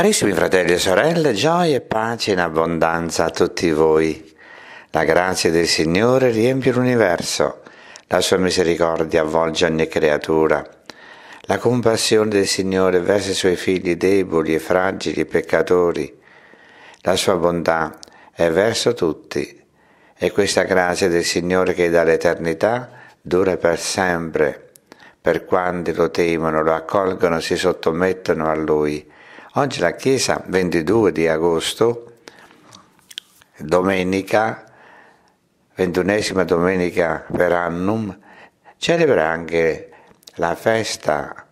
Carissimi fratelli e sorelle, gioia e pace in abbondanza a tutti voi. La grazia del Signore riempie l'universo, la sua misericordia avvolge ogni creatura. La compassione del Signore versa i suoi figli deboli e fragili e peccatori. La sua bontà è verso tutti e questa grazia del Signore che dall'eternità dura per sempre, per quanti lo temono, lo accolgono, si sottomettono a Lui Oggi la Chiesa, 22 di agosto, domenica, ventunesima domenica per annum, celebra anche la festa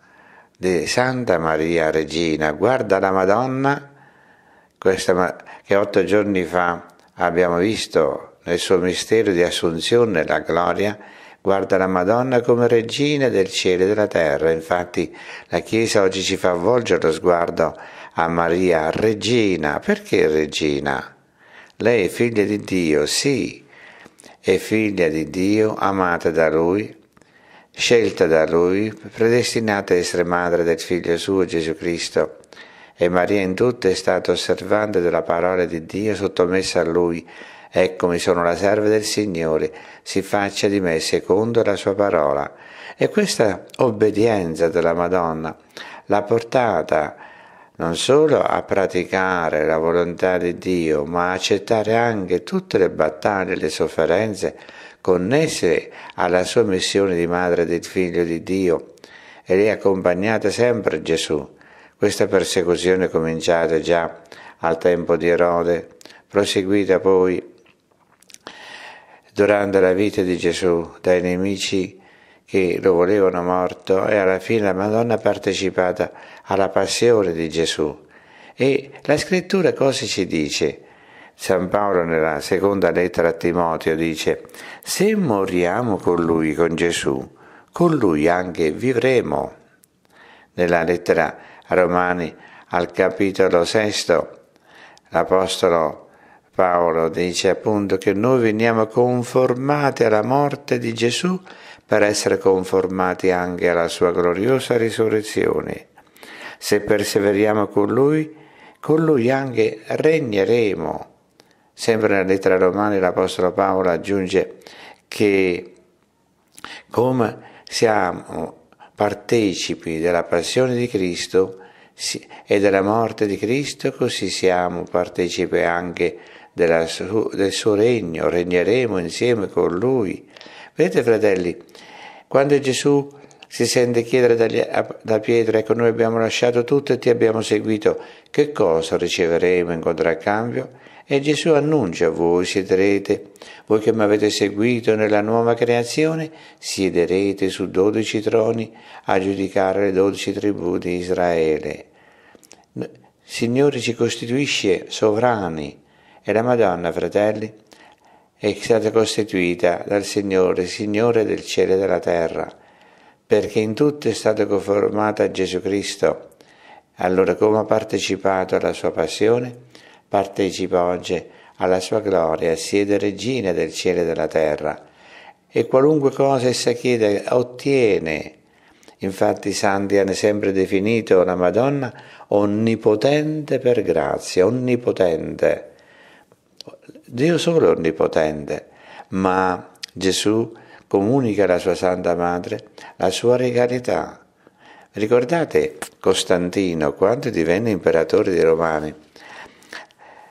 di Santa Maria Regina. Guarda la Madonna, questa, che otto giorni fa abbiamo visto nel suo mistero di assunzione la gloria, guarda la Madonna come regina del cielo e della terra. Infatti la Chiesa oggi ci fa volgere lo sguardo a Maria, regina. Perché regina? Lei è figlia di Dio, sì, è figlia di Dio, amata da Lui, scelta da Lui, predestinata a essere madre del figlio suo Gesù Cristo. E Maria in tutto è stata osservante della parola di Dio, sottomessa a Lui Eccomi sono la serva del Signore, si faccia di me secondo la sua parola. E questa obbedienza della Madonna l'ha portata non solo a praticare la volontà di Dio, ma a accettare anche tutte le battaglie e le sofferenze connesse alla sua missione di madre del figlio di Dio. E lei accompagnata sempre Gesù. Questa persecuzione cominciata già al tempo di Erode, proseguita poi durante la vita di Gesù dai nemici che lo volevano morto e alla fine la Madonna ha partecipato alla passione di Gesù. E la scrittura cosa ci dice? San Paolo nella seconda lettera a Timoteo dice, se moriamo con lui, con Gesù, con lui anche vivremo. Nella lettera a Romani al capitolo sesto, l'Apostolo Paolo dice appunto che noi veniamo conformati alla morte di Gesù per essere conformati anche alla sua gloriosa risurrezione. Se perseveriamo con lui, con lui anche regneremo. Sempre nella lettera romana l'Apostolo Paolo aggiunge che come siamo partecipi della passione di Cristo e della morte di Cristo, così siamo partecipi anche della, del suo regno, regneremo insieme con lui. Vedete fratelli, quando Gesù si sente chiedere dagli, da Pietro, ecco noi abbiamo lasciato tutto e ti abbiamo seguito, che cosa riceveremo in contraccambio? E Gesù annuncia, voi siederete, voi che mi avete seguito nella nuova creazione, siederete su dodici troni a giudicare le dodici tribù di Israele. Signore ci costituisce sovrani, e la Madonna, fratelli, è stata costituita dal Signore, Signore del cielo e della terra, perché in tutto è stata conformata a Gesù Cristo. Allora come ha partecipato alla sua passione, partecipa oggi alla sua gloria, siede regina del cielo e della terra. E qualunque cosa essa chiede, ottiene. Infatti i santi hanno sempre definito la Madonna onnipotente per grazia, onnipotente. Dio solo è onnipotente, ma Gesù comunica alla sua Santa Madre la sua regalità. Ricordate Costantino quando divenne imperatore dei Romani.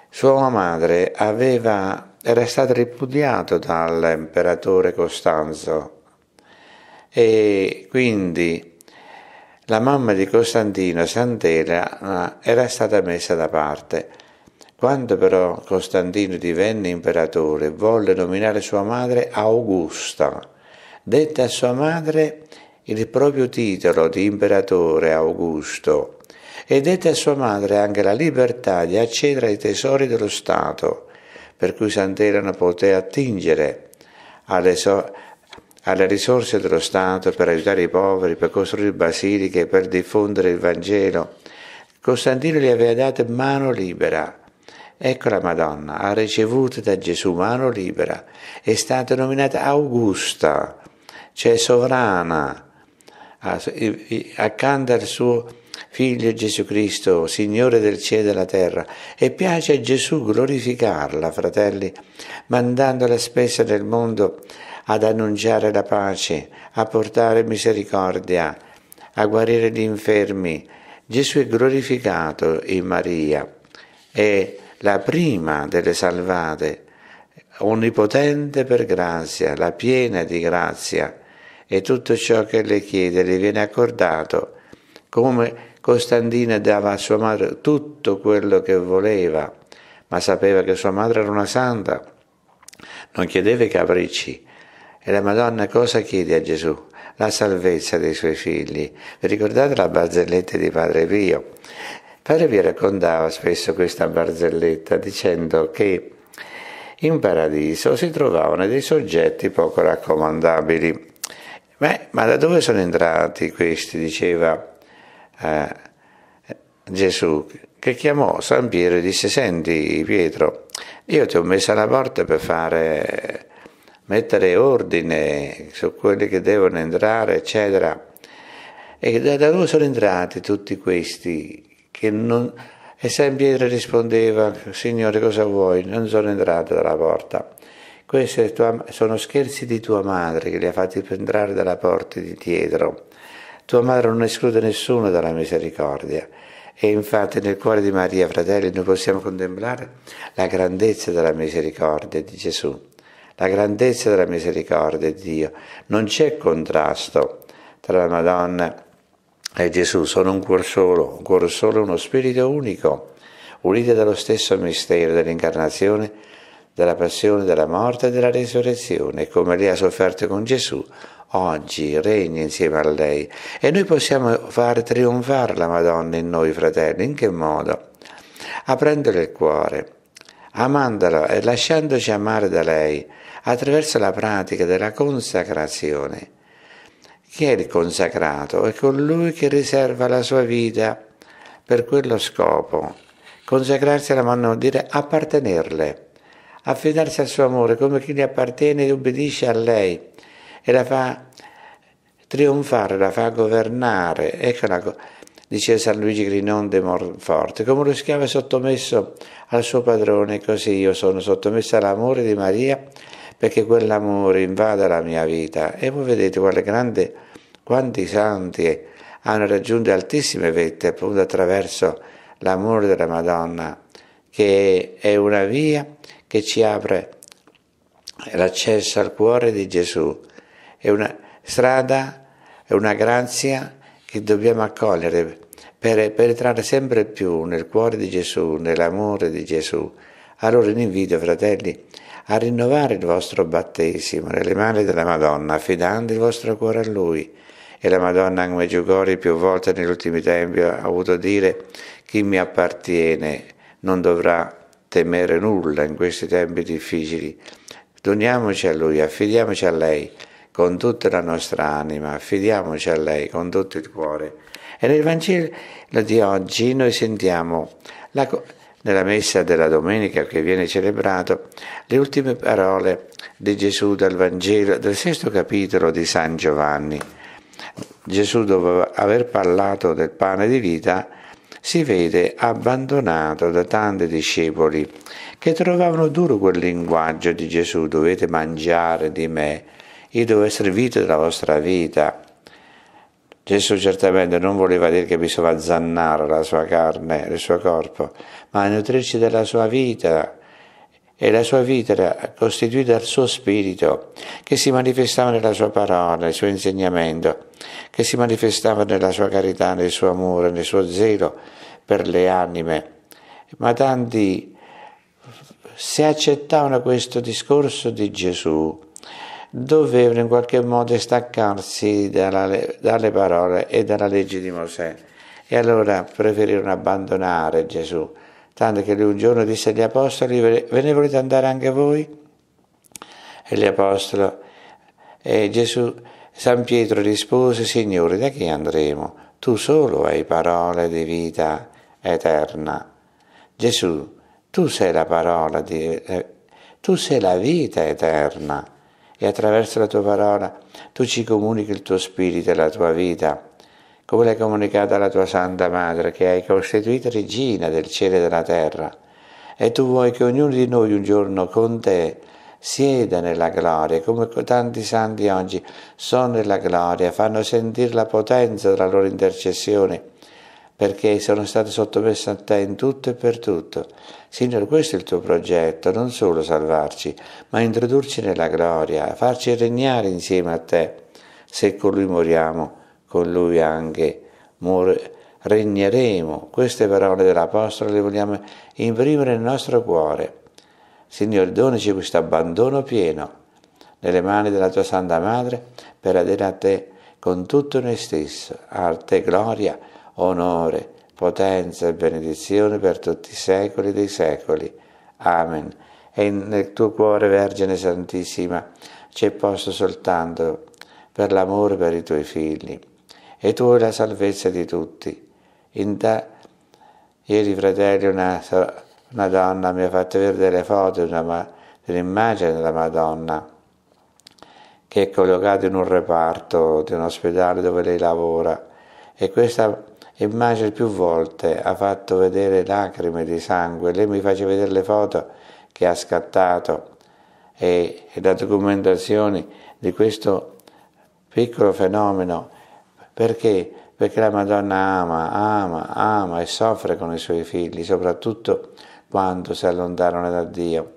Sua madre aveva, era stata ripudiata dall'imperatore Costanzo e quindi la mamma di Costantino, Sant'Ela, eh, era stata messa da parte. Quando però Costantino divenne imperatore, volle nominare sua madre Augusta. Dette a sua madre il proprio titolo di imperatore Augusto e dette a sua madre anche la libertà di accedere ai tesori dello Stato, per cui Sant'Elena poté attingere alle, so- alle risorse dello Stato per aiutare i poveri, per costruire basiliche, per diffondere il Vangelo. Costantino gli aveva dato mano libera Ecco la Madonna, ha ricevuto da Gesù mano libera, è stata nominata Augusta, cioè sovrana, accanto al suo figlio Gesù Cristo, Signore del cielo e della terra, e piace a Gesù glorificarla, fratelli, mandandola spesso nel mondo ad annunciare la pace, a portare misericordia, a guarire gli infermi. Gesù è glorificato in Maria e la prima delle salvate, onnipotente per grazia, la piena di grazia, e tutto ciò che le chiede le viene accordato, come Costantina dava a sua madre tutto quello che voleva, ma sapeva che sua madre era una santa, non chiedeva i capricci. E la Madonna cosa chiede a Gesù? La salvezza dei suoi figli. Vi ricordate la barzelletta di Padre Pio? Padre vi raccontava spesso questa barzelletta dicendo che in paradiso si trovavano dei soggetti poco raccomandabili. Beh, ma da dove sono entrati questi? diceva eh, Gesù, che chiamò San Pietro e disse, senti Pietro, io ti ho messo alla porta per fare, mettere ordine su quelli che devono entrare, eccetera. E da dove sono entrati tutti questi? che non... E San Pietro rispondeva, Signore cosa vuoi? Non sono entrato dalla porta. Questi sono scherzi di tua madre che li ha fatti entrare dalla porta di dietro. Tua madre non esclude nessuno dalla misericordia. E infatti nel cuore di Maria, fratelli, noi possiamo contemplare la grandezza della misericordia di Gesù, la grandezza della misericordia di Dio. Non c'è contrasto tra la Madonna è Gesù, sono un cuor solo, un cuor solo e uno spirito unico, uniti dallo stesso mistero dell'incarnazione, della passione, della morte e della resurrezione, come lei ha sofferto con Gesù, oggi regna insieme a lei e noi possiamo far trionfare la Madonna in noi fratelli, in che modo? Aprendole il cuore, amandola e lasciandoci amare da lei attraverso la pratica della consacrazione che è il consacrato, è colui che riserva la sua vita per quello scopo. Consacrarsi alla mano vuol dire appartenerle, affidarsi al suo amore come chi le appartiene e obbedisce a lei e la fa trionfare, la fa governare. Eccola, dice San Luigi Grinon de Monforte, come lo schiavo è sottomesso al suo padrone, così io sono sottomesso all'amore di Maria perché quell'amore invada la mia vita. E voi vedete quale grande, quanti santi hanno raggiunto altissime vette appunto attraverso l'amore della Madonna, che è una via che ci apre l'accesso al cuore di Gesù. È una strada, è una grazia che dobbiamo accogliere per, per entrare sempre più nel cuore di Gesù, nell'amore di Gesù. Allora vi invito, fratelli, a rinnovare il vostro battesimo nelle mani della Madonna, affidando il vostro cuore a Lui. E la Madonna Angue Giugori più volte negli ultimi tempi ha avuto dire chi mi appartiene non dovrà temere nulla in questi tempi difficili. Doniamoci a Lui, affidiamoci a Lei con tutta la nostra anima, affidiamoci a Lei con tutto il cuore. E nel Vangelo di oggi noi sentiamo la, nella messa della domenica che viene celebrato, le ultime parole di Gesù dal Vangelo del sesto capitolo di San Giovanni. Gesù, dopo aver parlato del pane di vita, si vede abbandonato da tanti discepoli che trovavano duro quel linguaggio di Gesù, dovete mangiare di me, io devo essere vita della vostra vita. Gesù certamente non voleva dire che bisognava zannare la sua carne, il suo corpo, ma nutrirci della sua vita. E la sua vita era costituita dal suo spirito, che si manifestava nella sua parola, nel suo insegnamento, che si manifestava nella sua carità, nel suo amore, nel suo zelo per le anime. Ma tanti, se accettavano questo discorso di Gesù, dovevano in qualche modo staccarsi dalla, dalle parole e dalla legge di Mosè. E allora preferirono abbandonare Gesù, tanto che lui un giorno disse agli apostoli, ve ne volete andare anche voi? E gli apostoli, e Gesù, San Pietro rispose, Signore, da chi andremo? Tu solo hai parole di vita eterna. Gesù, tu sei la parola di, eh, tu sei la vita eterna e attraverso la tua parola tu ci comunichi il tuo spirito e la tua vita, come l'hai comunicata alla tua Santa Madre che hai costituita regina del cielo e della terra. E tu vuoi che ognuno di noi un giorno con te sieda nella gloria, come tanti santi oggi sono nella gloria, fanno sentire la potenza della loro intercessione perché sono state sottomesse a te in tutto e per tutto. Signore, questo è il tuo progetto, non solo salvarci, ma introdurci nella gloria, farci regnare insieme a te. Se con lui moriamo, con lui anche muore, regneremo. Queste parole dell'Apostolo le vogliamo imprimere nel nostro cuore. Signore, donaci questo abbandono pieno nelle mani della tua Santa Madre per adere a te con tutto noi stesso. A te gloria onore, potenza e benedizione per tutti i secoli dei secoli. Amen. E nel tuo cuore, Vergine Santissima, c'è posto soltanto per l'amore per i tuoi figli. E tu hai la salvezza di tutti. In da... Ieri, fratelli, una, una donna mi ha fatto vedere delle foto di un'immagine della Madonna che è collocata in un reparto di un ospedale dove lei lavora. E questa e Macer più volte ha fatto vedere lacrime di sangue, lei mi faceva vedere le foto che ha scattato e, e la documentazione di questo piccolo fenomeno. Perché? Perché la Madonna ama, ama, ama e soffre con i suoi figli, soprattutto quando si allontanano da Dio.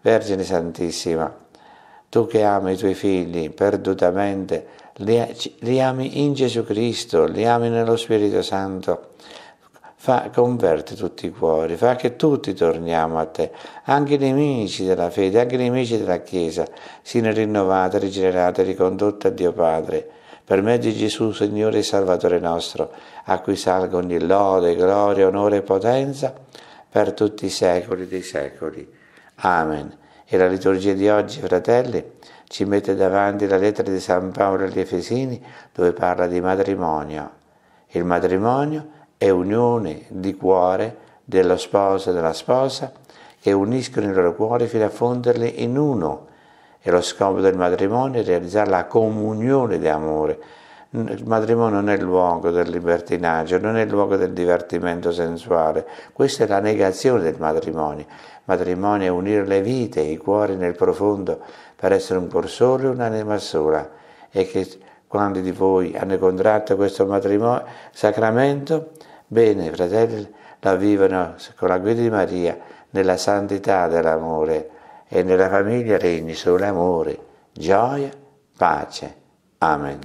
Vergine Santissima, tu che ami i tuoi figli perdutamente, li ami in Gesù Cristo, li ami nello Spirito Santo. Fa, converte tutti i cuori, fa che tutti torniamo a te, anche i nemici della fede, anche i nemici della Chiesa, siano rinnovati, rigenerati, ricondotti a Dio Padre. Per mezzo di Gesù, Signore e Salvatore nostro, a cui salga ogni lode, gloria, onore e potenza per tutti i secoli dei secoli. Amen. E la liturgia di oggi, fratelli, ci mette davanti la lettera di San Paolo agli Efesini dove parla di matrimonio. Il matrimonio è unione di cuore dello sposo e della sposa che uniscono i loro cuori fino a fonderli in uno. E lo scopo del matrimonio è realizzare la comunione di amore. Il matrimonio non è il luogo del libertinaggio, non è il luogo del divertimento sensuale. Questa è la negazione del matrimonio. Il matrimonio è unire le vite, i cuori nel profondo per essere un cuor solo e un'anima sola, e che quando di voi hanno contratto questo matrimonio, sacramento, bene, fratelli, la vivono con la guida di Maria nella santità dell'amore e nella famiglia regni solo amore, gioia, pace. Amen.